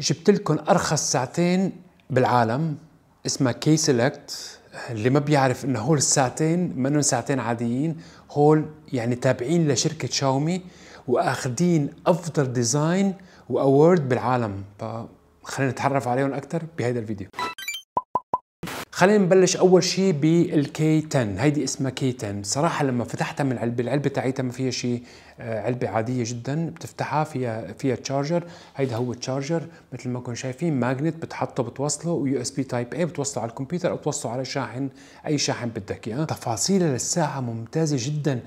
جبت لكم ارخص ساعتين بالعالم اسمها كي سيلكت اللي ما بيعرف انه هول الساعتين منهم ساعتين عاديين هول يعني تابعين لشركه شاومي واخذين افضل ديزاين واورد بالعالم فخلينا نتعرف عليهم اكثر بهذا الفيديو خلينا نبلش اول شيء بالكي 10 هيدي اسمها كي 10 صراحه لما فتحتها من العلبه العلبه تاعتها ما فيها شيء آه، علبه عاديه جدا بتفتحها فيها فيها تشارجر هيدا هو التشارجر مثل ما كنتم شايفين ماجنت بتحطه بتوصله ويو اس بي تايب اي بتوصله على الكمبيوتر او بتوصله على شاحن اي شاحن بدك اياه تفاصيل للساعه ممتازه جدا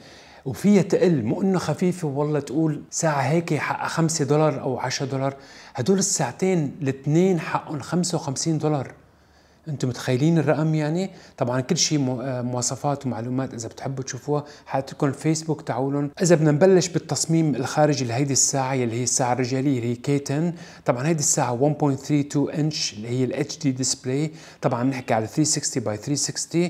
وفيها تقل مو انه خفيفه والله تقول ساعه هيك حقها 5 دولار او 10 دولار هدول الساعتين الاثنين حقهم 55 دولار انتم متخيلين الرقم يعني طبعا كل شيء آه، مواصفات ومعلومات اذا بتحبوا تشوفوها حاعطيكم الفيسبوك تاعولهم اذا بدنا نبلش بالتصميم الخارجي لهيدي الساعه اللي هي الساعه الرجاليه اللي هي كي 10 طبعا هيدي الساعه 1.32 انش اللي هي الاتش دي ديسبلاي طبعا بنحكي نحكي على 360 باي 360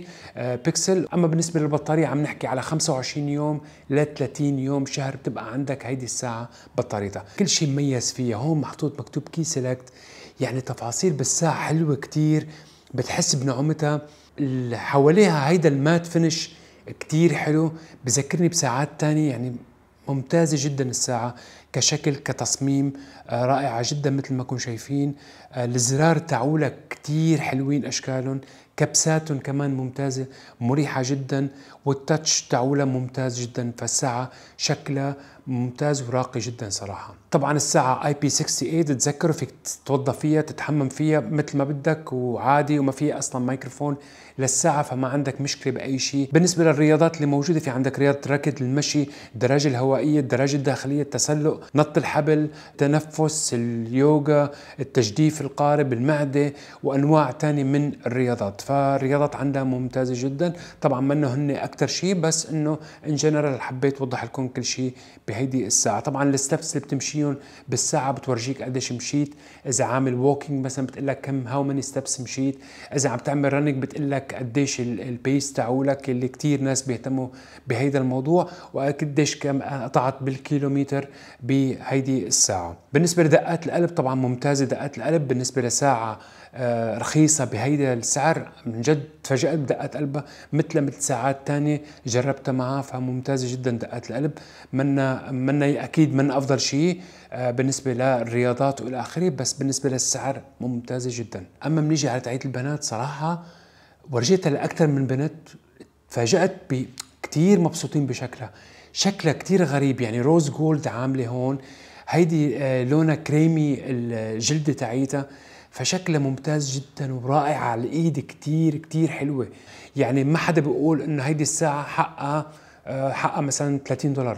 بيكسل اما بالنسبه للبطاريه عم نحكي على 25 يوم ل 30 يوم شهر بتبقى عندك هيدي الساعه بطاريتها كل شيء مميز فيها هون محطوط مكتوب كي سيلكت يعني تفاصيل بالساعة حلوة كتير بتحس بنعومتها حواليها هيدا المات فينش كتير حلو بذكرني بساعات تانية يعني ممتازة جدا الساعة كشكل كتصميم آه، رائعة جدا مثل ما كنتم شايفين آه، الزرار تعولها كتير حلوين أشكالهم كبساتهم كمان ممتازة مريحة جدا والتاتش تاعولها ممتاز جدا فالساعة شكلها ممتاز وراقي جدا صراحة طبعا الساعة اي بي 68 تتذكروا فيك تتوضى فيها تتحمم فيها مثل ما بدك وعادي وما فيها اصلا مايكروفون للساعة فما عندك مشكلة بأي شيء بالنسبة للرياضات اللي موجودة في عندك رياضة ركض المشي الدراجة الهوائية الدراجة الداخلية التسلق نط الحبل تنفس اليوغا التجديف القارب المعدة وأنواع تانية من الرياضات فالرياضات عندها ممتازه جدا طبعا منه هن اكثر شيء بس انه ان جنرال حبيت اوضح لكم كل شيء بهيدي الساعه طبعا الستبس اللي بتمشيهم بالساعه بتورجيك قديش مشيت اذا عامل ووكينج مثلا بتقول لك كم هاو ماني ستبس مشيت اذا عم تعمل رننج بتقول لك قديش البيس تاعولك اللي كثير ناس بيهتموا بهيدا الموضوع وقديش كم قطعت بالكيلومتر بهيدي الساعه بالنسبه لدقات القلب طبعا ممتازه دقات القلب بالنسبه لساعه آه، رخيصة بهيدا السعر من جد تفاجأت بدقات قلبها مثل مثل ساعات تانية جربتها معها فممتازة جدا دقات القلب منا منا أكيد من أفضل شيء آه، بالنسبة للرياضات وإلى آخره بس بالنسبة للسعر ممتازة جدا أما بنيجي على تعيد البنات صراحة ورجيتها لأكثر من بنت تفاجأت كثير مبسوطين بشكلها شكلها كتير غريب يعني روز جولد عاملة هون هيدي آه، لونها كريمي الجلدة تاعيتها فشكلها ممتاز جدا ورائع على الايد كتير كتير حلوه يعني ما حدا بيقول انه هيدي الساعه حقها آه، حقها مثلا 30 دولار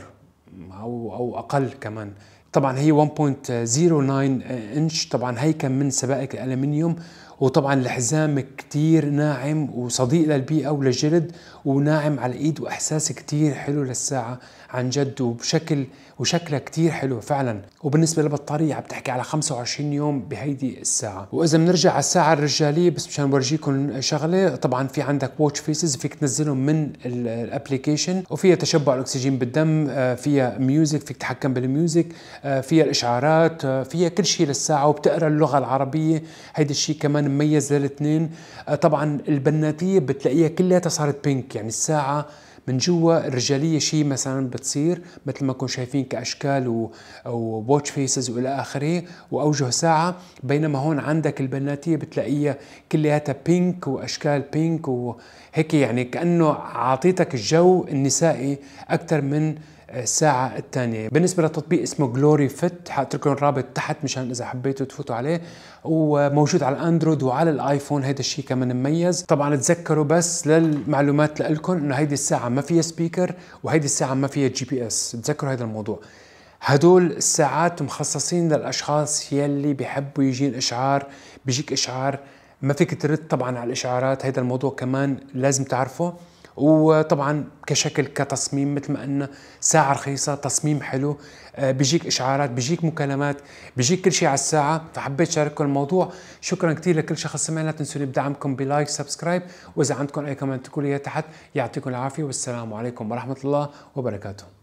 او او اقل كمان طبعا هي 1.09 انش طبعا هي كان من سبائك الالمنيوم وطبعا الحزام كتير ناعم وصديق للبيئة وللجلد وناعم على الايد واحساس كتير حلو للساعة عن جد وبشكل وشكلها كتير حلو فعلا وبالنسبة للبطارية عم تحكي على 25 يوم بهيدي الساعة واذا بنرجع على الساعة الرجالية بس مشان بورجيكم شغلة طبعا في عندك واتش فيسز فيك تنزلهم من الابلكيشن وفيها تشبع الاكسجين بالدم آه، فيها ميوزك فيك تتحكم بالميوزك آه، فيها الاشعارات آه، فيها كل شيء للساعة وبتقرا اللغة العربية هيدا الشيء كمان مميزه الاثنين آه، طبعا البناتيه بتلاقيها كلها صارت بينك يعني الساعه من جوا الرجاليه شيء مثلا بتصير مثل ما كنتم شايفين كاشكال و... او فيسز والى اخره واوجه ساعه بينما هون عندك البناتيه بتلاقيها كلياتها بينك واشكال بينك وهيك يعني كانه عاطيتك الجو النسائي اكثر من الساعة الثانية بالنسبة للتطبيق اسمه جلوري فت حاترك لكم الرابط تحت مشان إذا حبيتوا تفوتوا عليه وموجود على الأندرويد وعلى الآيفون هيدا الشيء كمان مميز طبعا تذكروا بس للمعلومات لكم إنه هيدي الساعة ما فيها سبيكر وهيدي الساعة ما فيها جي بي إس تذكروا هذا الموضوع هدول الساعات مخصصين للأشخاص يلي بحبوا يجين إشعار بيجيك إشعار ما فيك ترد طبعا على الإشعارات هيدا الموضوع كمان لازم تعرفه وطبعا كشكل كتصميم مثل ما قلنا ساعة رخيصة تصميم حلو آه، بيجيك إشعارات بيجيك مكالمات بيجيك كل شيء على الساعة فحبيت شارككم الموضوع شكرا كثير لكل شخص سمع لا تنسوا بدعمكم بلايك سبسكرايب وإذا عندكم أي كومنت تقولوا تحت يعطيكم العافية والسلام عليكم ورحمة الله وبركاته